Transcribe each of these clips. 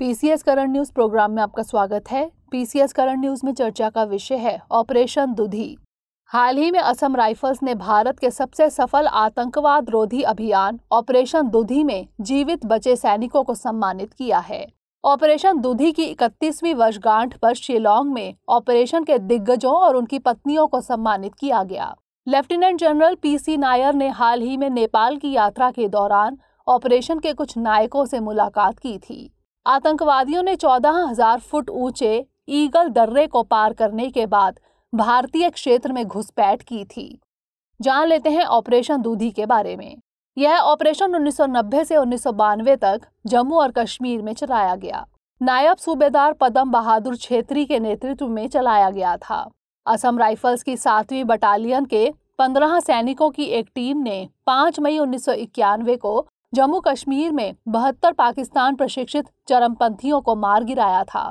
PCS current news programme में आपका स्वागत है पीसीएस करंट न्यूज में चर्चा का विषय है ऑपरेशन दुधी हाल ही में असम राइफल्स ने भारत के सबसे सफल आतंकवाद रोधी अभियान ऑपरेशन दुधी में जीवित बचे सैनिकों को सम्मानित किया है ऑपरेशन दुधी की 31वीं वर्षगांठ पर शिलोंग में ऑपरेशन के दिग्गजों और उनकी पत्नियों को सम्मानित किया गया लेफ्टिनेंट जनरल पीसी नायर ने हाल ही में नेपाल की यात्रा के दौरान ऑपरेशन के कुछ नायकों से मुलाकात की थी आतंकवादियों ने चौदह हजार फुट ऊंचे ईगल दर्रे को पार करने के बाद भारतीय क्षेत्र में घुसपैठ की थी जान लेते हैं ऑपरेशन दूधी के बारे में यह ऑपरेशन उन्नीस से उन्नीस तक जम्मू और कश्मीर में चलाया गया नायब सूबेदार पदम बहादुर छेत्री के नेतृत्व में चलाया गया था असम राइफल्स की सातवीं बटालियन के पंद्रह सैनिकों की एक टीम ने 5 मई उन्नीस को जम्मू कश्मीर में बहत्तर पाकिस्तान प्रशिक्षित चरमपंथियों को मार गिराया था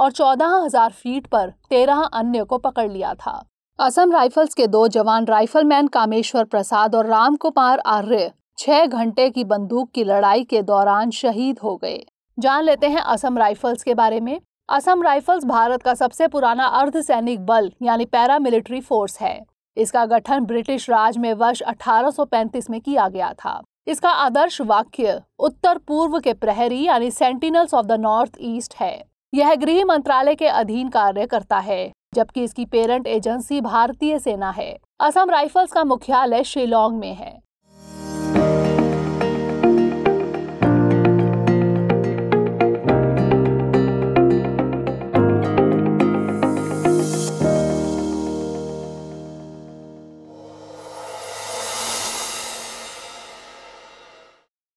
और चौदह हजार फीट पर तेरह अन्य को पकड़ लिया था असम राइफल्स के दो जवान राइफलमैन कामेश्वर प्रसाद और राम कुमार आर्य छह घंटे की बंदूक की लड़ाई के दौरान शहीद हो गए जान लेते हैं असम राइफल्स के बारे में असम राइफल्स भारत का सबसे पुराना सैनिक बल यानी पैरामिलिट्री फोर्स है इसका गठन ब्रिटिश राज में वर्ष 1835 में किया गया था इसका आदर्श वाक्य उत्तर पूर्व के प्रहरी यानी sentinels of the north east है यह गृह मंत्रालय के अधीन कार्य करता है जबकि इसकी पेरेंट एजेंसी भारतीय सेना है असम राइफल्स का मुख्यालय शिलोंग में है